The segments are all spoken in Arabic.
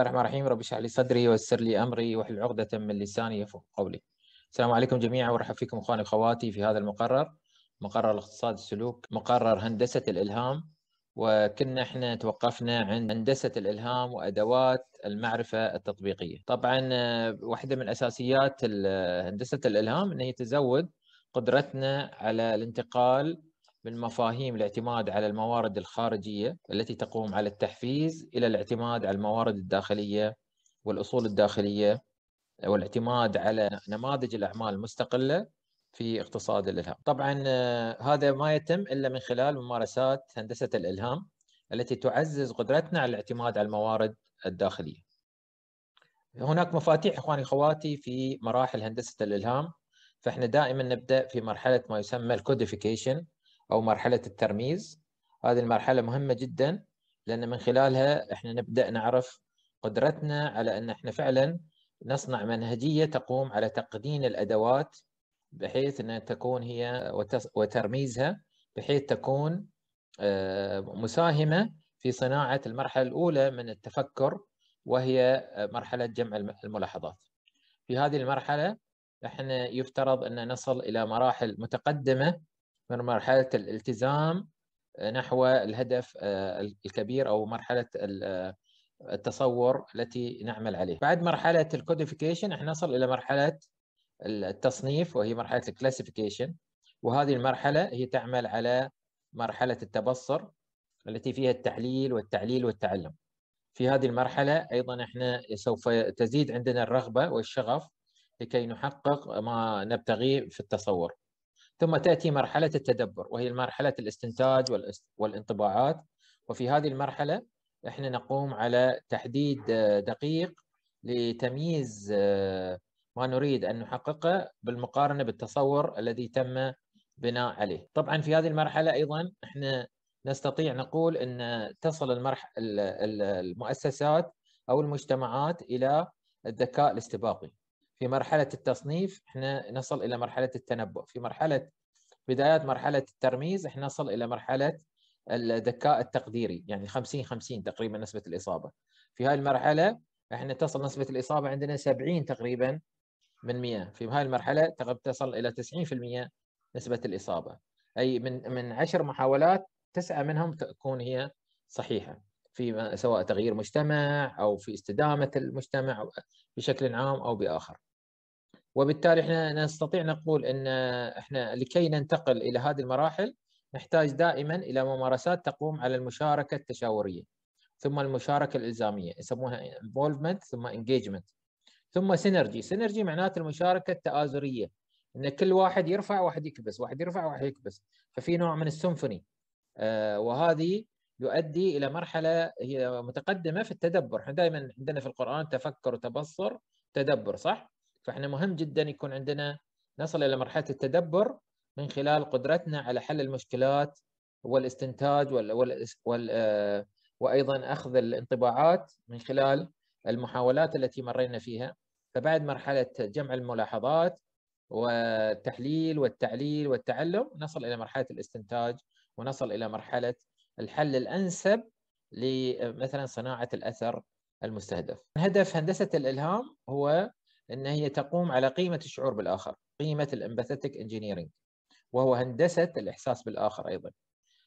الله الرحمن الرحيم رب اشرح لي صدري ويسر لي امري واحلل عقدة من لساني يفقه قولي. السلام عليكم جميعا وارحب فيكم اخواني اخواتي في هذا المقرر مقرر الاقتصاد السلوك مقرر هندسة الالهام وكنا احنا توقفنا عند هندسة الالهام وادوات المعرفة التطبيقية. طبعا واحدة من اساسيات هندسة الالهام ان هي تزود قدرتنا على الانتقال من مفاهيم الاعتماد على الموارد الخارجية التي تقوم على التحفيز إلى الاعتماد على الموارد الداخلية والأصول الداخلية والاعتماد على نماذج الأعمال المستقلة في اقتصاد الإلهام طبعا آه، هذا ما يتم إلا من خلال ممارسات هندسة الإلهام التي تعزز قدرتنا على الاعتماد على الموارد الداخلية هناك مفاتيح اخواني اخواتي في مراحل هندسه الالهام فاحنا دائما نبدا في مرحله ما يسمى الكوديفيكيشن او مرحله الترميز هذه المرحله مهمه جدا لان من خلالها احنا نبدا نعرف قدرتنا على ان احنا فعلا نصنع منهجيه تقوم على تقنين الادوات بحيث ان تكون هي وترميزها بحيث تكون آه، مساهمه في صناعه المرحله الاولى من التفكر وهي مرحله جمع الملاحظات. في هذه المرحله احنا يفترض ان نصل الى مراحل متقدمه من مرحلة الالتزام آه، نحو الهدف آه، الكبير أو مرحلة آه، التصور التي نعمل عليه بعد مرحلة الكوديفيكيشن احنا نصل إلى مرحلة التصنيف وهي مرحلة الكلاسيفيكيشن وهذه المرحلة هي تعمل على مرحلة التبصر التي فيها التحليل والتعليل والتعلم في هذه المرحلة أيضا احنا سوف تزيد عندنا الرغبة والشغف لكي نحقق ما نبتغيه في التصور ثم تأتي مرحلة التدبر وهي مرحلة الاستنتاج والانطباعات وفي هذه المرحلة احنا نقوم على تحديد آه، دقيق لتمييز آه، ما نريد أن نحققه بالمقارنة بالتصور الذي تم بناء عليه طبعا في هذه المرحلة أيضا احنا نستطيع نقول أن تصل المرح... المؤسسات أو المجتمعات إلى الذكاء الاستباقي في مرحلة التصنيف احنا نصل إلى مرحلة التنبؤ في مرحلة بدايات مرحلة الترميز احنا نصل إلى مرحلة الذكاء التقديري يعني 50 50 تقريبا نسبة الإصابة في هاي المرحلة احنا تصل نسبة الإصابة عندنا 70 تقريبا من 100 في هاي المرحلة تصل إلى 90% نسبة الإصابة أي من من 10 محاولات تسعة منهم تكون هي صحيحة في سواء تغيير مجتمع أو في استدامة المجتمع بشكل عام أو بآخر وبالتالي احنا نستطيع نقول ان احنا لكي ننتقل الى هذه المراحل نحتاج دائما الى ممارسات تقوم على المشاركه التشاوريه ثم المشاركه الالزاميه يسموها involvement ثم engagement ثم سينرجي سينرجي معناته المشاركه التآزريه ان كل واحد يرفع واحد يكبس واحد يرفع واحد يكبس ففي نوع من السمفوني آه، وهذه يؤدي الى مرحله هي متقدمه في التدبر، احنا دائما عندنا في القران تفكر وتبصر تدبر صح؟ فاحنا مهم جدا يكون عندنا نصل الى مرحله التدبر من خلال قدرتنا على حل المشكلات والاستنتاج وال وال وال آه، وايضا اخذ الانطباعات من خلال المحاولات التي مرينا فيها فبعد مرحله جمع الملاحظات والتحليل والتعليل والتعلم نصل الى مرحله الاستنتاج ونصل الى مرحله الحل الانسب لمثلا صناعه الاثر المستهدف. هدف هندسه الالهام هو ان هي تقوم على قيمه الشعور بالاخر، قيمه الامباثيتك انجينيرنج وهو هندسه الاحساس بالاخر ايضا.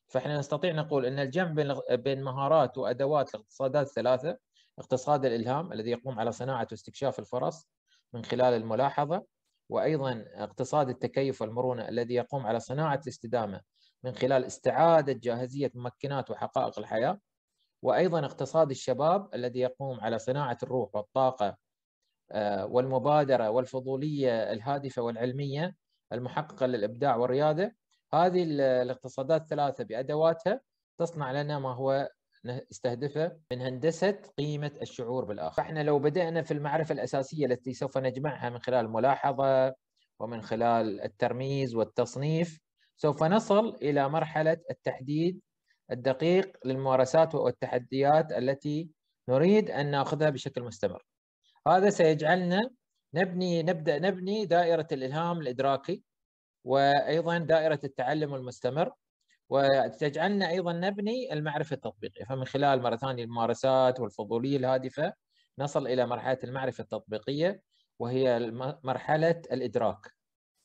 فاحنا نستطيع نقول ان الجمع بين بين مهارات وادوات الاقتصادات الثلاثه اقتصاد الالهام الذي يقوم على صناعه واستكشاف الفرص من خلال الملاحظه وايضا اقتصاد التكيف والمرونه الذي يقوم على صناعه الاستدامه من خلال استعاده جاهزيه ممكنات وحقائق الحياه وايضا اقتصاد الشباب الذي يقوم على صناعه الروح والطاقه آه، والمبادره والفضوليه الهادفه والعلميه المحققه للابداع والرياده هذه الاقتصادات الثلاثه بادواتها تصنع لنا ما هو نستهدفه من هندسه قيمه الشعور بالاخر، فاحنا لو بدانا في المعرفه الاساسيه التي سوف نجمعها من خلال الملاحظه ومن خلال الترميز والتصنيف سوف نصل الى مرحله التحديد الدقيق للممارسات والتحديات التي نريد ان ناخذها بشكل مستمر. هذا سيجعلنا نبني نبدا نبني دائره الالهام الادراكي وايضا دائره التعلم المستمر وتجعلنا ايضا نبني المعرفه التطبيقيه فمن خلال مره ثانيه الممارسات والفضوليه الهادفه نصل الى مرحله المعرفه التطبيقيه وهي مرحله الادراك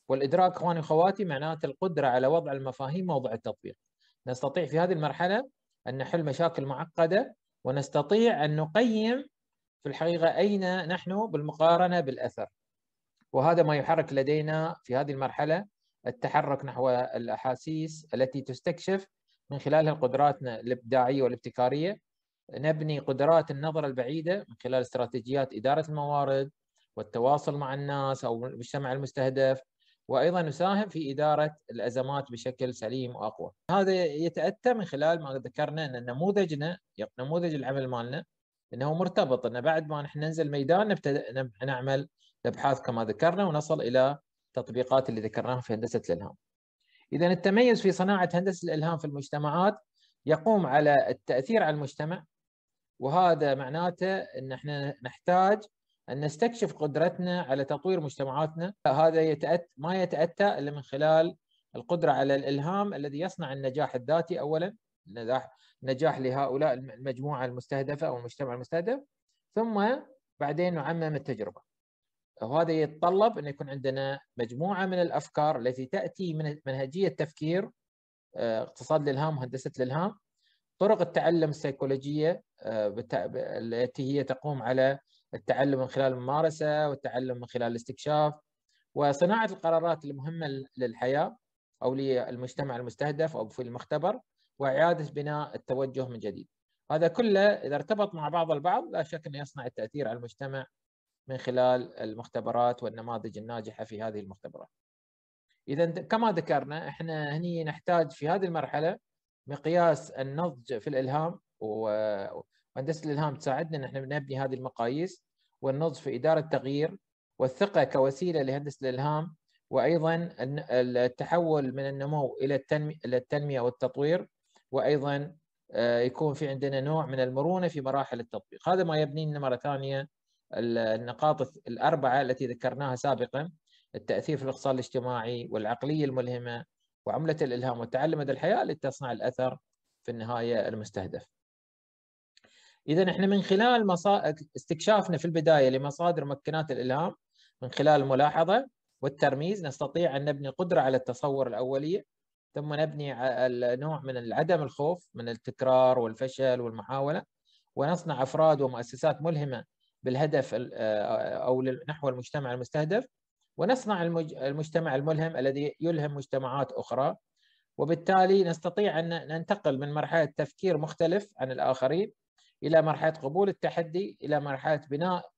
والادراك اخواني واخواتي معناته القدره على وضع المفاهيم موضع التطبيق نستطيع في هذه المرحله ان نحل مشاكل معقده ونستطيع ان نقيم في الحقيقة أين نحن بالمقارنة بالأثر وهذا ما يحرك لدينا في هذه المرحلة التحرك نحو الأحاسيس التي تستكشف من خلالها قدراتنا الإبداعية والابتكارية نبني قدرات النظرة البعيدة من خلال استراتيجيات إدارة الموارد والتواصل مع الناس أو المجتمع المستهدف وايضا نساهم في اداره الازمات بشكل سليم واقوى. هذا يتاتى من خلال ما ذكرنا ان نموذجنا نموذج العمل مالنا انه مرتبط ان بعد ما نحن ننزل ميدان نبتدأ نعمل الابحاث كما ذكرنا ونصل الى التطبيقات اللي ذكرناها في هندسه الالهام. اذا التميز في صناعه هندسه الالهام في المجتمعات يقوم على التاثير على المجتمع وهذا معناته ان احنا نحتاج ان نستكشف قدرتنا على تطوير مجتمعاتنا، هذا يتأت ما يتاتى الا من خلال القدره على الالهام الذي يصنع النجاح الذاتي اولا نجاح نجاح لهؤلاء المجموعه المستهدفه او المجتمع المستهدف ثم بعدين نعمم التجربه وهذا يتطلب ان يكون عندنا مجموعه من الافكار التي تاتي من منهجيه تفكير آه، اقتصاد الالهام هندسه الالهام طرق التعلم السيكولوجيه آه، التي هي تقوم على التعلم من خلال الممارسه والتعلم من خلال الاستكشاف وصناعه القرارات المهمه للحياه او للمجتمع المستهدف او في المختبر واعاده بناء التوجه من جديد. هذا كله اذا ارتبط مع بعض البعض لا شك انه يصنع التاثير على المجتمع من خلال المختبرات والنماذج الناجحه في هذه المختبرات. اذا كما ذكرنا احنا هني نحتاج في هذه المرحله مقياس النضج في الالهام وهندسه الالهام تساعدنا ان احنا نبني هذه المقاييس والنضج في اداره التغيير والثقه كوسيله لهندسه الالهام وايضا التحول من النمو الى التنميه والتطوير وايضا آه، يكون في عندنا نوع من المرونه في مراحل التطبيق، هذا ما يبني لنا مره ثانيه النقاط الاربعه التي ذكرناها سابقا التاثير في الاقتصاد الاجتماعي والعقليه الملهمه وعمله الالهام والتعلم مدى الحياه لتصنع تصنع الاثر في النهايه المستهدف. اذا احنا من خلال مصا... استكشافنا في البدايه لمصادر مكنات الالهام من خلال الملاحظه والترميز نستطيع ان نبني قدره على التصور الاوليه ثم نبني نوع من عدم الخوف من التكرار والفشل والمحاولة ونصنع أفراد ومؤسسات ملهمة بالهدف آه، أو نحو المجتمع المستهدف ونصنع المجتمع الملهم الذي يلهم مجتمعات أخرى وبالتالي نستطيع أن ننتقل من مرحلة تفكير مختلف عن الآخرين إلى مرحلة قبول التحدي إلى مرحلة بناء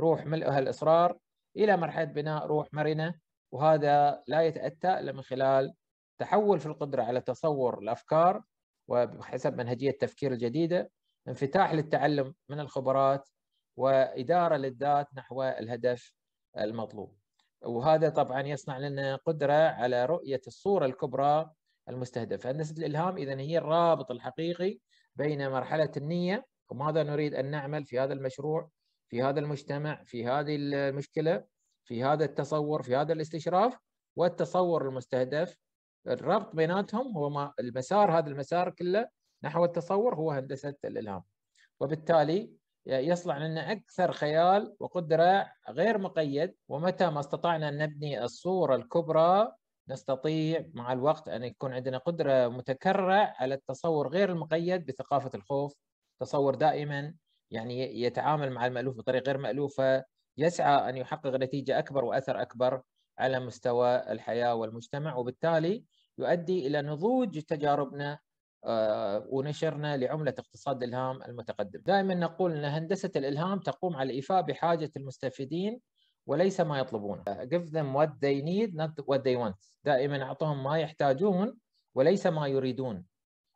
روح ملئها الإصرار إلى مرحلة بناء روح مرنة وهذا لا يتأتى إلا من خلال تحول في القدرة على تصور الأفكار وحسب منهجية التفكير الجديدة انفتاح للتعلم من الخبرات وإدارة للذات نحو الهدف المطلوب وهذا طبعا يصنع لنا قدرة على رؤية الصورة الكبرى المستهدفة هندسة الإلهام إذا هي الرابط الحقيقي بين مرحلة النية وماذا نريد أن نعمل في هذا المشروع في هذا المجتمع في هذه المشكلة في هذا التصور في هذا الاستشراف والتصور المستهدف الربط بيناتهم هو ما المسار هذا المسار كله نحو التصور هو هندسه الالهام وبالتالي يصلع لنا اكثر خيال وقدره غير مقيد ومتى ما استطعنا ان نبني الصوره الكبرى نستطيع مع الوقت ان يكون عندنا قدره متكرره على التصور غير المقيد بثقافه الخوف تصور دائما يعني يتعامل مع المالوف بطريقه غير مالوفه يسعى ان يحقق نتيجه اكبر واثر اكبر على مستوى الحياه والمجتمع وبالتالي يؤدي الى نضوج تجاربنا آه، ونشرنا لعملة اقتصاد الإلهام المتقدم دائما نقول أن هندسة الإلهام تقوم على ايفاء بحاجة المستفيدين وليس ما يطلبونه give them what they need not what they want دائما أعطهم ما يحتاجون وليس ما يريدون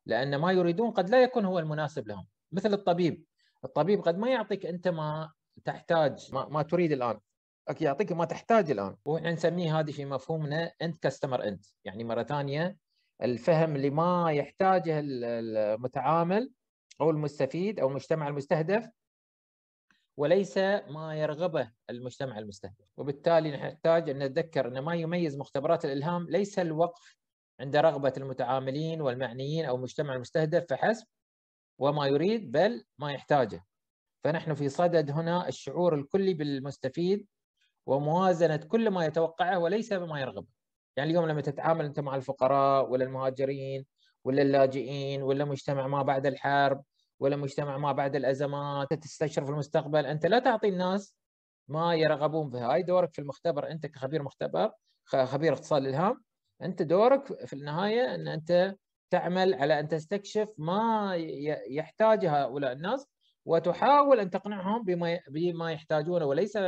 لأن ما يريدون قد لا يكون هو المناسب لهم مثل الطبيب الطبيب قد ما يعطيك أنت ما تحتاج ما, ما تريد الآن يعطيك ما تحتاج الان واحنا نسميه هذه في مفهومنا انت كاستمر انت يعني مره ثانيه الفهم اللي ما يحتاجه المتعامل او المستفيد او المجتمع المستهدف وليس ما يرغبه المجتمع المستهدف وبالتالي نحتاج ان نتذكر ان ما يميز مختبرات الالهام ليس الوقف عند رغبه المتعاملين والمعنيين او المجتمع المستهدف فحسب وما يريد بل ما يحتاجه فنحن في صدد هنا الشعور الكلي بالمستفيد وموازنه كل ما يتوقعه وليس بما يرغب يعني اليوم لما تتعامل انت مع الفقراء ولا المهاجرين ولا اللاجئين ولا مجتمع ما بعد الحرب ولا مجتمع ما بعد الازمات تستشرف المستقبل انت لا تعطي الناس ما يرغبون به هاي دورك في المختبر انت كخبير مختبر خبير اقتصاد الالهام انت دورك في النهايه ان انت تعمل على ان تستكشف ما يحتاج هؤلاء الناس وتحاول ان تقنعهم بما بما يحتاجونه وليس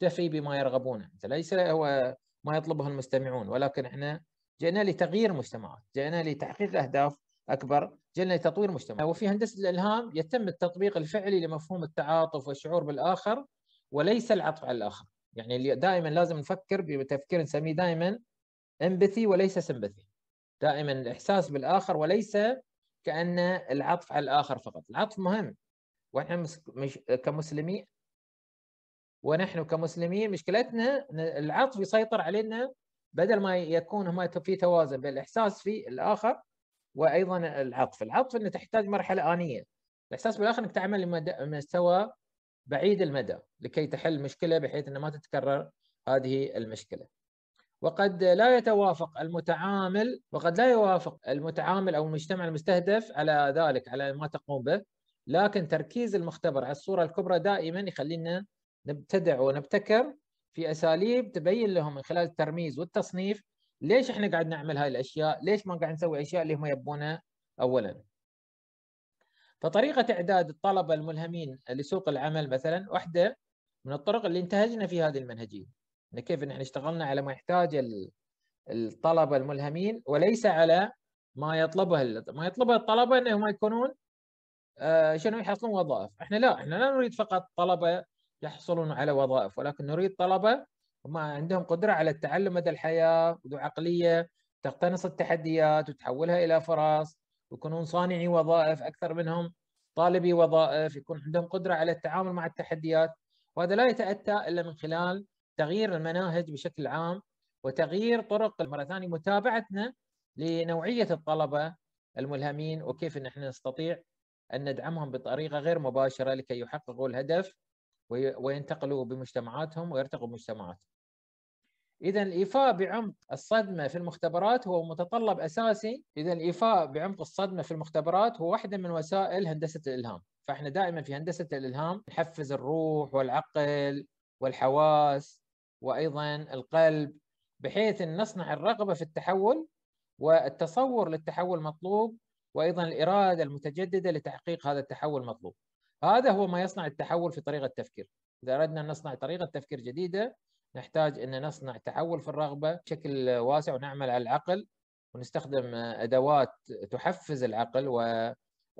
تفي بما يرغبونه ليس هو ما يطلبه المستمعون ولكن احنا جئنا لتغيير مجتمعات جئنا لتحقيق أهداف أكبر جئنا لتطوير مجتمع وفي هندسة الإلهام يتم التطبيق الفعلي لمفهوم التعاطف والشعور بالآخر وليس العطف على الآخر يعني دائما لازم نفكر بتفكير نسميه دائما امبثي وليس سمبثي دائما الإحساس بالآخر وليس كأن العطف على الآخر فقط العطف مهم واحنا كمسلمين ونحن كمسلمين مشكلتنا العطف يسيطر علينا بدل ما يكون هما في توازن بين الاحساس في الاخر وايضا العطف، العطف انه تحتاج مرحله انيه. الاحساس بالاخر انك تعمل لمستوى بعيد المدى لكي تحل مشكله بحيث انه ما تتكرر هذه المشكله. وقد لا يتوافق المتعامل وقد لا يوافق المتعامل او المجتمع المستهدف على ذلك على ما تقوم به، لكن تركيز المختبر على الصوره الكبرى دائما يخلينا نبتدع ونبتكر في اساليب تبين لهم من خلال الترميز والتصنيف ليش احنا قاعد نعمل هاي الاشياء؟ ليش ما قاعد نسوي اشياء اللي هم يبونها اولا؟ فطريقه اعداد الطلبه الملهمين لسوق العمل مثلا واحده من الطرق اللي انتهجنا في هذه المنهجيه ان كيف احنا اشتغلنا على ما يحتاج الطلبه الملهمين وليس على ما يطلبه ما يطلبه الطلبه انهم يكونون آه، شنو يحصلون وظائف، احنا لا احنا لا نريد فقط طلبه يحصلون على وظائف ولكن نريد طلبة هم عندهم قدرة على التعلم مدى الحياة وذو عقلية تقتنص التحديات وتحولها إلى فرص ويكونون صانعي وظائف أكثر منهم طالبي وظائف يكون عندهم قدرة على التعامل مع التحديات وهذا لا يتأتى إلا من خلال تغيير المناهج بشكل عام وتغيير طرق مرة ثانية متابعتنا لنوعية الطلبة الملهمين وكيف نحن نستطيع أن ندعمهم بطريقة غير مباشرة لكي يحققوا الهدف وينتقلوا بمجتمعاتهم ويرتقوا بمجتمعاتهم إذا الإيفاء بعمق الصدمة في المختبرات هو متطلب أساسي، إذا الإيفاء بعمق الصدمة في المختبرات هو واحدة من وسائل هندسة الإلهام، فإحنا دائما في هندسة الإلهام نحفز الروح والعقل والحواس وأيضا القلب بحيث أن نصنع الرغبة في التحول والتصور للتحول المطلوب وأيضا الإرادة المتجددة لتحقيق هذا التحول المطلوب. هذا هو ما يصنع التحول في طريقه التفكير اذا اردنا ان نصنع طريقه تفكير جديده نحتاج ان نصنع تحول في الرغبه بشكل واسع ونعمل على العقل ونستخدم ادوات تحفز العقل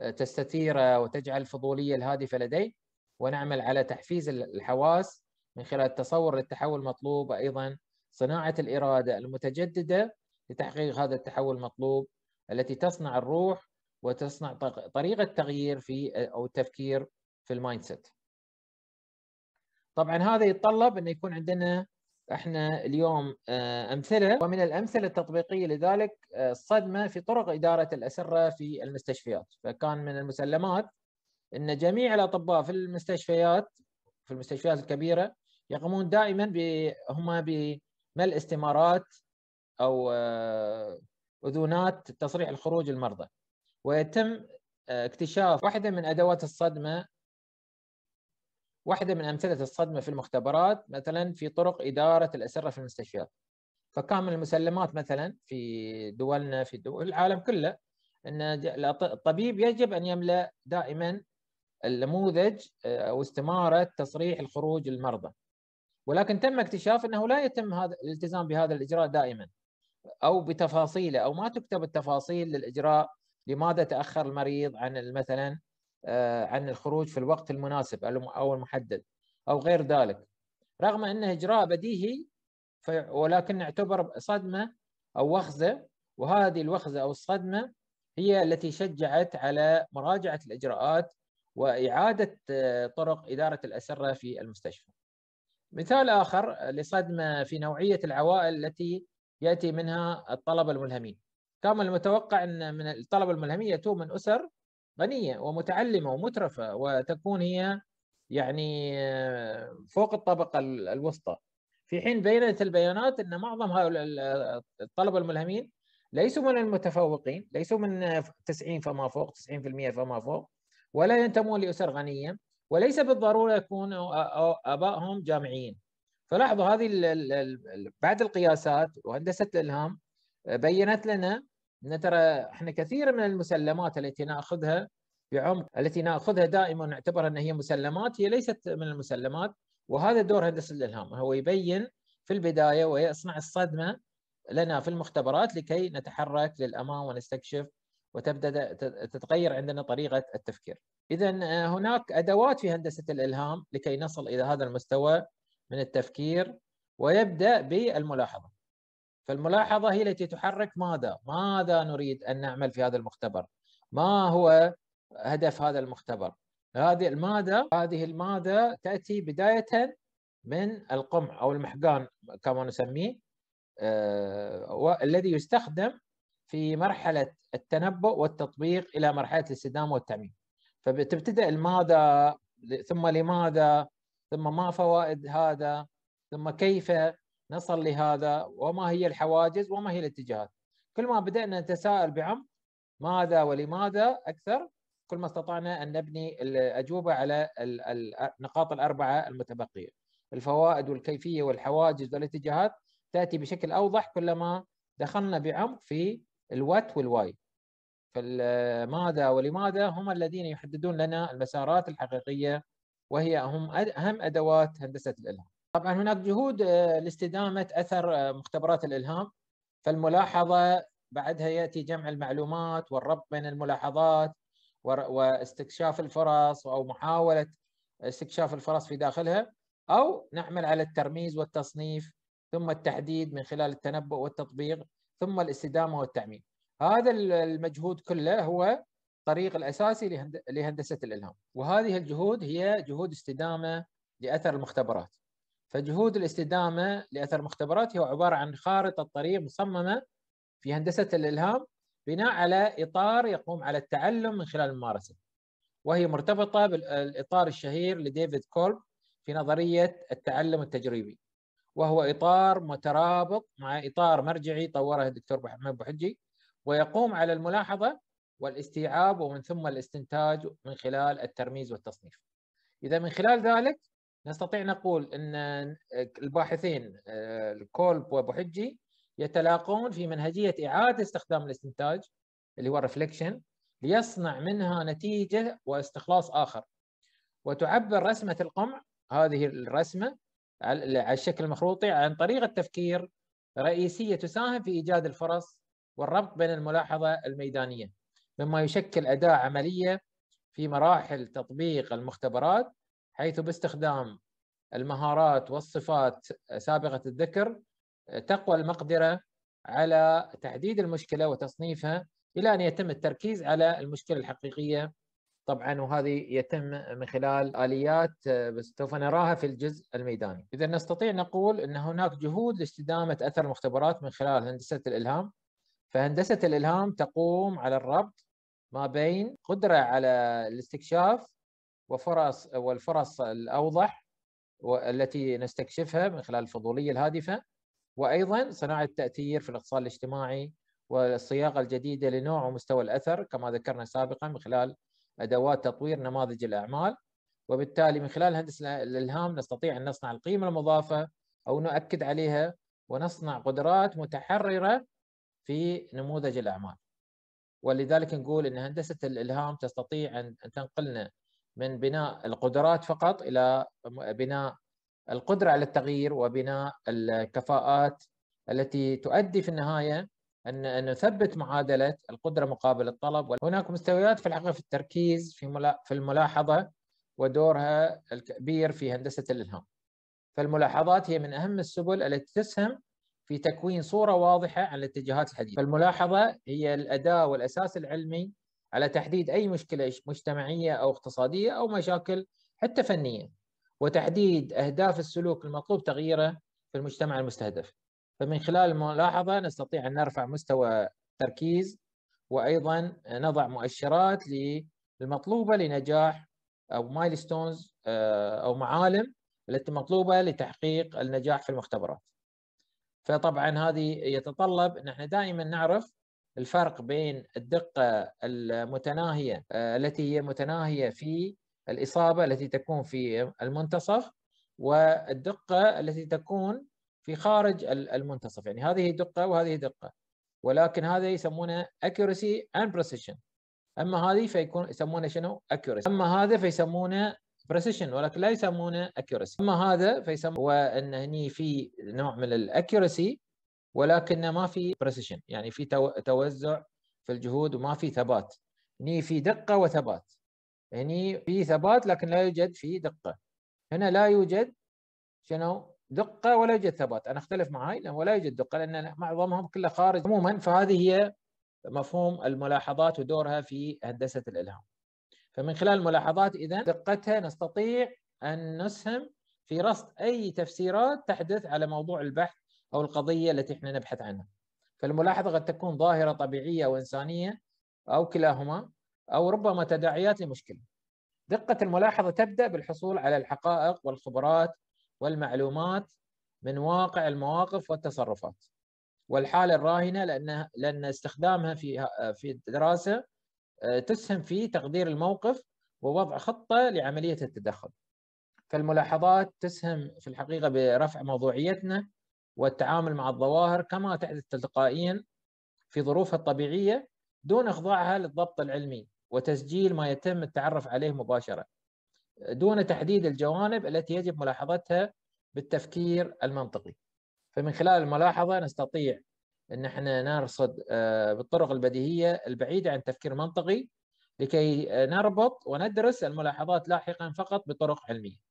وتستثيره وتجعل الفضوليه الهادفه لديه ونعمل على تحفيز الحواس من خلال التصور للتحول المطلوب وايضا صناعه الاراده المتجدده لتحقيق هذا التحول المطلوب التي تصنع الروح وتصنع طريقه تغيير في او التفكير في المايند سيت. طبعا هذا يتطلب انه يكون عندنا احنا اليوم آه، امثله ومن الامثله التطبيقيه لذلك آه، الصدمه في طرق اداره الاسره في المستشفيات، فكان من المسلمات ان جميع الاطباء في المستشفيات في المستشفيات الكبيره يقومون دائما هم بملء استمارات او آه، اذونات تصريح الخروج المرضى ويتم آه، اكتشاف واحدة من أدوات الصدمة واحدة من أمثلة الصدمة في المختبرات مثلا في طرق إدارة الأسرة في المستشفيات فكان من المسلمات مثلا في دولنا في دول العالم كله أن الطبيب يجب أن يملأ دائما النموذج آه، أو استمارة تصريح الخروج للمرضى ولكن تم اكتشاف أنه لا يتم هذا الالتزام بهذا الإجراء دائما أو بتفاصيله أو ما تكتب التفاصيل للإجراء لماذا تاخر المريض عن مثلا آه، عن الخروج في الوقت المناسب او المحدد او غير ذلك رغم انه اجراء بديهي ولكن اعتبر صدمه او وخزه وهذه الوخزه او الصدمه هي التي شجعت على مراجعه الاجراءات واعاده آه، طرق اداره الاسره في المستشفى. مثال اخر لصدمه في نوعيه العوائل التي ياتي منها الطلبه الملهمين. كان المتوقع أن من الطلبة الملهمين تو من أسر غنية ومتعلمة ومترفة وتكون هي يعني آه، فوق الطبقة الوسطى في حين بينت البيانات أن معظم هؤلاء آه، الطلبة الملهمين ليسوا من المتفوقين ليسوا من 90 فما فوق 90% فما فوق ولا ينتمون لأسر غنية وليس بالضرورة يكون أبائهم جامعيين فلاحظوا هذه بعد القياسات وهندسة الإلهام بينت لنا ان ترى احنا كثير من المسلمات التي ناخذها بعمق التي ناخذها دائما نعتبر ان هي مسلمات هي ليست من المسلمات وهذا دور هندسه الالهام هو يبين في البدايه ويصنع الصدمه لنا في المختبرات لكي نتحرك للامام ونستكشف وتبدا تتغير عندنا طريقه التفكير. اذا آه، هناك ادوات في هندسه الالهام لكي نصل الى هذا المستوى من التفكير ويبدا بالملاحظه. فالملاحظه هي التي تحرك ماذا؟ ماذا نريد ان نعمل في هذا المختبر؟ ما هو هدف هذا المختبر؟ هذه الماده هذه الماده تاتي بدايه من القمح او المحقان كما نسميه آه، الذي يستخدم في مرحله التنبؤ والتطبيق الى مرحله الاستدامه والتعميم. فتبتدا الماذا ثم لماذا ثم ما فوائد هذا ثم كيف نصل لهذا وما هي الحواجز وما هي الاتجاهات كل ما بدأنا نتساءل بعمق ماذا ولماذا أكثر كل ما استطعنا أن نبني الأجوبة على النقاط الأربعة المتبقية الفوائد والكيفية والحواجز والاتجاهات تأتي بشكل أوضح كلما دخلنا بعمق في الوات والواي فماذا ولماذا هم الذين يحددون لنا المسارات الحقيقية وهي أهم أدوات هندسة الإلهام طبعا هناك جهود آه، لاستدامه اثر آه، مختبرات الالهام فالملاحظه بعدها ياتي جمع المعلومات والربط بين الملاحظات واستكشاف الفرص او محاوله استكشاف الفرص في داخلها او نعمل على الترميز والتصنيف ثم التحديد من خلال التنبؤ والتطبيق ثم الاستدامه والتعميم. هذا المجهود كله هو الطريق الاساسي لهندسه الالهام وهذه الجهود هي جهود استدامه لاثر المختبرات. فجهود الاستدامه لاثر مختبرات هو عباره عن خارطه طريق مصممه في هندسه الالهام بناء على اطار يقوم على التعلم من خلال الممارسه وهي مرتبطه بالاطار الشهير لديفيد كولب في نظريه التعلم التجريبي وهو اطار مترابط مع اطار مرجعي طوره الدكتور محمد بوحجي ويقوم على الملاحظه والاستيعاب ومن ثم الاستنتاج من خلال الترميز والتصنيف. اذا من خلال ذلك نستطيع نقول أن الباحثين آه، الكولب وأبو حجي يتلاقون في منهجية إعادة استخدام الاستنتاج اللي هو ريفليكشن ليصنع منها نتيجة واستخلاص آخر وتعبر رسمة القمع هذه الرسمة على الشكل المخروطي عن طريقة تفكير رئيسية تساهم في إيجاد الفرص والربط بين الملاحظة الميدانية مما يشكل أداة عملية في مراحل تطبيق المختبرات حيث باستخدام المهارات والصفات سابقه الذكر تقوى المقدره على تحديد المشكله وتصنيفها الى ان يتم التركيز على المشكله الحقيقيه طبعا وهذه يتم من خلال اليات سوف نراها في الجزء الميداني. اذا نستطيع نقول ان هناك جهود لاستدامه اثر المختبرات من خلال هندسه الالهام. فهندسه الالهام تقوم على الربط ما بين قدره على الاستكشاف وفرص والفرص الاوضح والتي نستكشفها من خلال الفضوليه الهادفه وايضا صناعه التاثير في الاقتصاد الاجتماعي والصياغه الجديده لنوع ومستوى الاثر كما ذكرنا سابقا من خلال ادوات تطوير نماذج الاعمال وبالتالي من خلال هندسه الالهام نستطيع ان نصنع القيمه المضافه او نؤكد عليها ونصنع قدرات متحرره في نموذج الاعمال. ولذلك نقول ان هندسه الالهام تستطيع ان تنقلنا من بناء القدرات فقط الى بناء القدره على التغيير وبناء الكفاءات التي تؤدي في النهايه ان نثبت معادله القدره مقابل الطلب وهناك مستويات في الحقيقه في التركيز في في الملاحظه ودورها الكبير في هندسه الالهام فالملاحظات هي من اهم السبل التي تسهم في تكوين صوره واضحه عن الاتجاهات الحديثه فالملاحظه هي الاداه والاساس العلمي على تحديد اي مشكله مجتمعيه او اقتصاديه او مشاكل حتى فنيه وتحديد اهداف السلوك المطلوب تغييره في المجتمع المستهدف فمن خلال الملاحظه نستطيع ان نرفع مستوى التركيز وايضا نضع مؤشرات للمطلوبه لنجاح او مايلستونز آه، او معالم التي مطلوبه لتحقيق النجاح في المختبرات. فطبعا هذه يتطلب ان احنا دائما نعرف الفرق بين الدقة المتناهية آه، التي هي متناهية في الإصابة التي تكون في المنتصف والدقة التي تكون في خارج المنتصف يعني هذه دقة وهذه دقة ولكن هذا يسمونه accuracy and precision أما هذه فيكون يسمونه شنو accuracy أما هذا فيسمونه precision ولكن لا يسمونه accuracy أما هذا فيسمونه وأن هني في نوع من الاكيورسي ولكن ما في بريسيشن يعني في توزع في الجهود وما في ثبات هني في دقه وثبات هني في ثبات لكن لا يوجد في دقه هنا لا يوجد شنو دقه ولا يوجد ثبات انا اختلف معاي ولا يوجد دقه لان معظمهم كله خارج عموما فهذه هي مفهوم الملاحظات ودورها في هندسه الالهام فمن خلال الملاحظات اذا دقتها نستطيع ان نسهم في رصد اي تفسيرات تحدث على موضوع البحث أو القضية التي احنا نبحث عنها فالملاحظة قد تكون ظاهرة طبيعية أو إنسانية أو كلاهما أو ربما تداعيات لمشكلة دقة الملاحظة تبدأ بالحصول على الحقائق والخبرات والمعلومات من واقع المواقف والتصرفات والحالة الراهنة لأن لأن استخدامها في في الدراسة آه، تسهم في تقدير الموقف ووضع خطة لعملية التدخل فالملاحظات تسهم في الحقيقة برفع موضوعيتنا والتعامل مع الظواهر كما تحدث تلقائيا في ظروفها الطبيعيه دون اخضاعها للضبط العلمي وتسجيل ما يتم التعرف عليه مباشره دون تحديد الجوانب التي يجب ملاحظتها بالتفكير المنطقي فمن خلال الملاحظه نستطيع ان احنا نرصد آه، بالطرق البديهيه البعيده عن تفكير منطقي لكي نربط وندرس الملاحظات لاحقا فقط بطرق علميه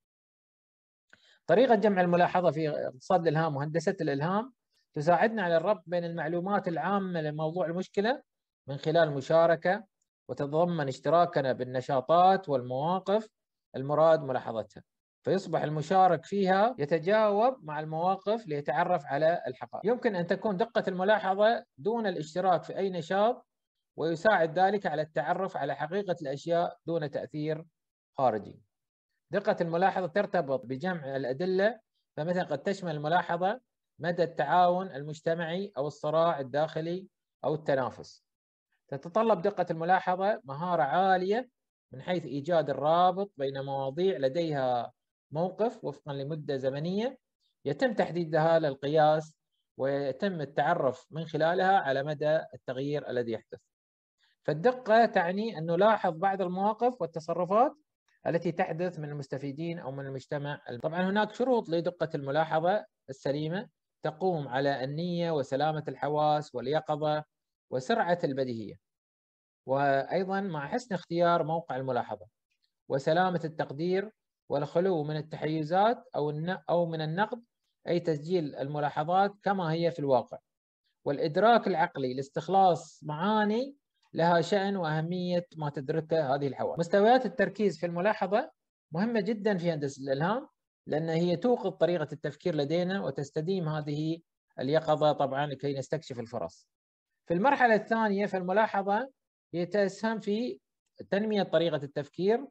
طريقة جمع الملاحظة في اقتصاد الإلهام وهندسة الإلهام تساعدنا على الربط بين المعلومات العامة لموضوع المشكلة من خلال مشاركه وتتضمن اشتراكنا بالنشاطات والمواقف المراد ملاحظتها فيصبح المشارك فيها يتجاوب مع المواقف ليتعرف على الحقائق يمكن أن تكون دقة الملاحظة دون الاشتراك في أي نشاط ويساعد ذلك على التعرف على حقيقة الأشياء دون تأثير خارجي دقة الملاحظة ترتبط بجمع الأدلة فمثلا قد تشمل الملاحظة مدى التعاون المجتمعي أو الصراع الداخلي أو التنافس تتطلب دقة الملاحظة مهارة عالية من حيث إيجاد الرابط بين مواضيع لديها موقف وفقا لمدة زمنية يتم تحديدها للقياس ويتم التعرف من خلالها على مدى التغيير الذي يحدث فالدقة تعني أن نلاحظ بعض المواقف والتصرفات التي تحدث من المستفيدين أو من المجتمع طبعا هناك شروط لدقة الملاحظة السليمة تقوم على النية وسلامة الحواس واليقظة وسرعة البديهية وأيضا مع حسن اختيار موقع الملاحظة وسلامة التقدير والخلو من التحيزات أو أو من النقد أي تسجيل الملاحظات كما هي في الواقع والإدراك العقلي لاستخلاص معاني لها شأن وأهمية ما تدركه هذه الحوادث مستويات التركيز في الملاحظة مهمة جدا في هندسة الإلهام لأن هي توقظ طريقة التفكير لدينا وتستديم هذه اليقظة طبعا لكي نستكشف الفرص في المرحلة الثانية فالملاحظة هي تسهم في تنمية طريقة التفكير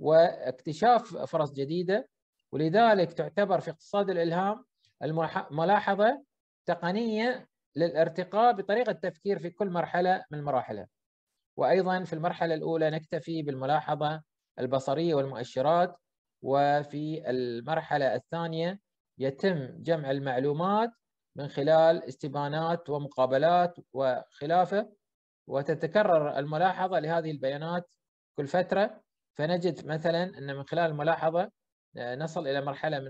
واكتشاف فرص جديدة ولذلك تعتبر في اقتصاد الإلهام الملاحظة تقنية للارتقاء بطريقة تفكير في كل مرحلة من مراحلها وأيضا في المرحلة الأولى نكتفي بالملاحظة البصرية والمؤشرات وفي المرحلة الثانية يتم جمع المعلومات من خلال استبانات ومقابلات وخلافه وتتكرر الملاحظة لهذه البيانات كل فترة فنجد مثلا أن من خلال الملاحظة آه، نصل إلى مرحلة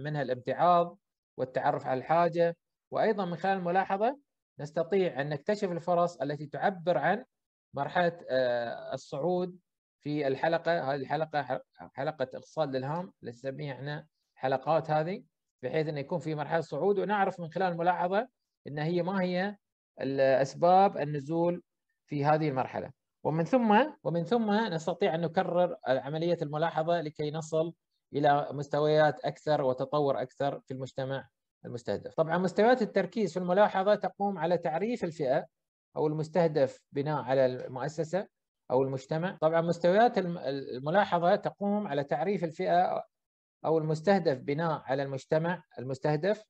منها الامتعاض والتعرف على الحاجة وأيضا من خلال الملاحظة نستطيع أن نكتشف الفرص التي تعبر عن مرحله آه، الصعود في الحلقه هذه الحلقه حلقه اقتصاد الالهام اللي نسميها احنا حلقات هذه بحيث انه يكون في مرحله صعود ونعرف من خلال الملاحظه ان هي ما هي الاسباب النزول في هذه المرحله ومن ثم ومن ثم نستطيع ان نكرر عمليه الملاحظه لكي نصل الى مستويات اكثر وتطور اكثر في المجتمع المستهدف. طبعا مستويات التركيز في الملاحظه تقوم على تعريف الفئه او المستهدف بناء على المؤسسه او المجتمع طبعا مستويات الملاحظه تقوم على تعريف الفئه او المستهدف بناء على المجتمع المستهدف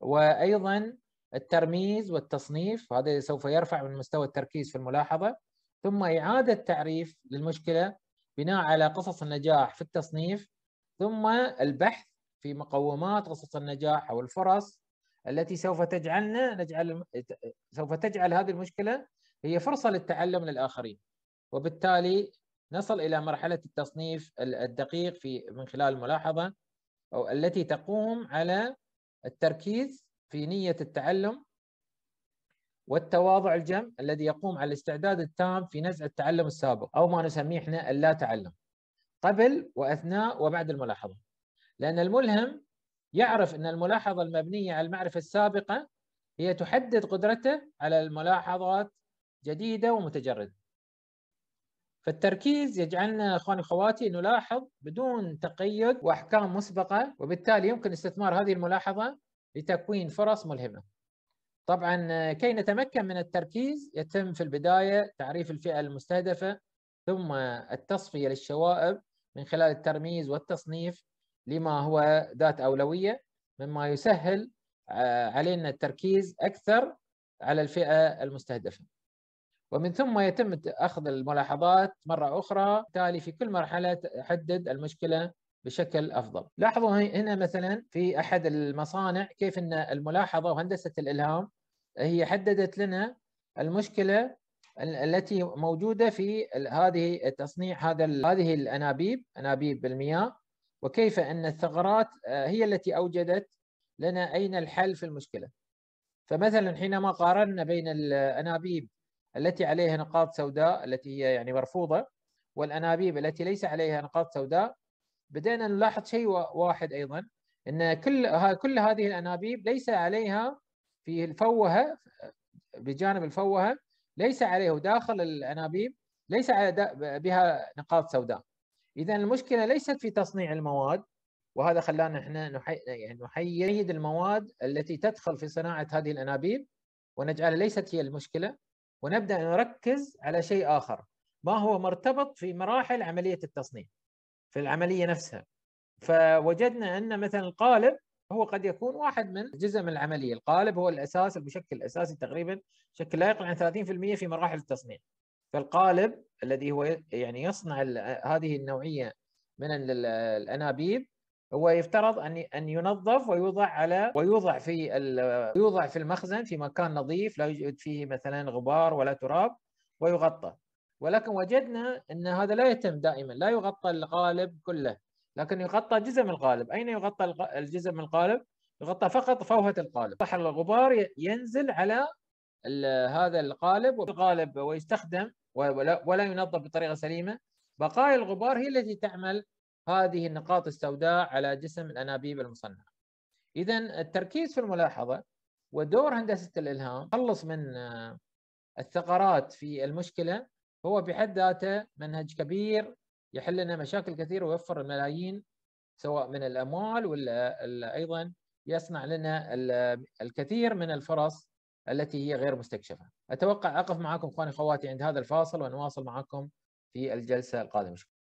وايضا الترميز والتصنيف هذا سوف يرفع من مستوى التركيز في الملاحظه ثم اعاده تعريف للمشكله بناء على قصص النجاح في التصنيف ثم البحث في مقومات قصص النجاح او الفرص التي سوف تجعلنا نجعل سوف تجعل هذه المشكله هي فرصه للتعلم للاخرين وبالتالي نصل الى مرحله التصنيف الدقيق في من خلال الملاحظه او التي تقوم على التركيز في نيه التعلم والتواضع الجم الذي يقوم على الاستعداد التام في نزع التعلم السابق او ما نسميه احنا اللا تعلم قبل واثناء وبعد الملاحظه لان الملهم يعرف أن الملاحظة المبنية على المعرفة السابقة هي تحدد قدرته على الملاحظات جديدة ومتجردة فالتركيز يجعلنا اخواني واخواتي نلاحظ بدون تقيد واحكام مسبقه وبالتالي يمكن استثمار هذه الملاحظه لتكوين فرص ملهمه. طبعا كي نتمكن من التركيز يتم في البدايه تعريف الفئه المستهدفه ثم التصفيه للشوائب من خلال الترميز والتصنيف لما هو ذات أولوية مما يسهل آه، علينا التركيز أكثر على الفئة المستهدفة ومن ثم يتم أخذ الملاحظات مرة أخرى تالي في كل مرحلة تحدد المشكلة بشكل أفضل لاحظوا هنا مثلا في أحد المصانع كيف أن الملاحظة وهندسة الإلهام هي حددت لنا المشكلة التي موجوده في هذه التصنيع هذا هذه الانابيب انابيب المياه وكيف ان الثغرات آه، هي التي اوجدت لنا اين الحل في المشكله. فمثلا حينما قارنا بين الانابيب التي عليها نقاط سوداء التي هي يعني مرفوضه والانابيب التي ليس عليها نقاط سوداء بدأنا نلاحظ شيء واحد ايضا ان كل كل هذه الانابيب ليس عليها في الفوهه بجانب الفوهه ليس عليه داخل الانابيب ليس على بها نقاط سوداء اذا المشكله ليست في تصنيع المواد وهذا خلانا احنا نحيد يعني المواد التي تدخل في صناعه هذه الانابيب ونجعلها ليست هي المشكله ونبدا نركز على شيء اخر ما هو مرتبط في مراحل عمليه التصنيع في العمليه نفسها فوجدنا ان مثلا القالب هو قد يكون واحد من جزء من العمليه، القالب هو الاساس المشكل الاساسي تقريبا شكل لا يقل عن 30% في مراحل التصنيع. فالقالب الذي هو يعني يصنع هذه النوعيه من الانابيب هو يفترض ان ان ينظف ويوضع على ويوضع في يوضع في المخزن في مكان نظيف لا يوجد فيه مثلا غبار ولا تراب ويغطى ولكن وجدنا ان هذا لا يتم دائما لا يغطى القالب كله لكن يغطى جزء من القالب اين يغطى الجزء من القالب يغطى فقط فوهه القالب الغبار ينزل على هذا القالب القالب ويستخدم ولا, ولا ينظف بطريقه سليمه بقايا الغبار هي التي تعمل هذه النقاط السوداء على جسم الانابيب المصنعه. اذا التركيز في الملاحظه ودور هندسه الالهام خلص من آه، الثغرات في المشكله هو بحد ذاته منهج كبير يحل لنا مشاكل كثيره ويوفر الملايين سواء من الاموال ولا ايضا يصنع لنا الكثير من الفرص التي هي غير مستكشفه. اتوقع اقف معكم اخواني اخواتي عند هذا الفاصل ونواصل معكم في الجلسه القادمه.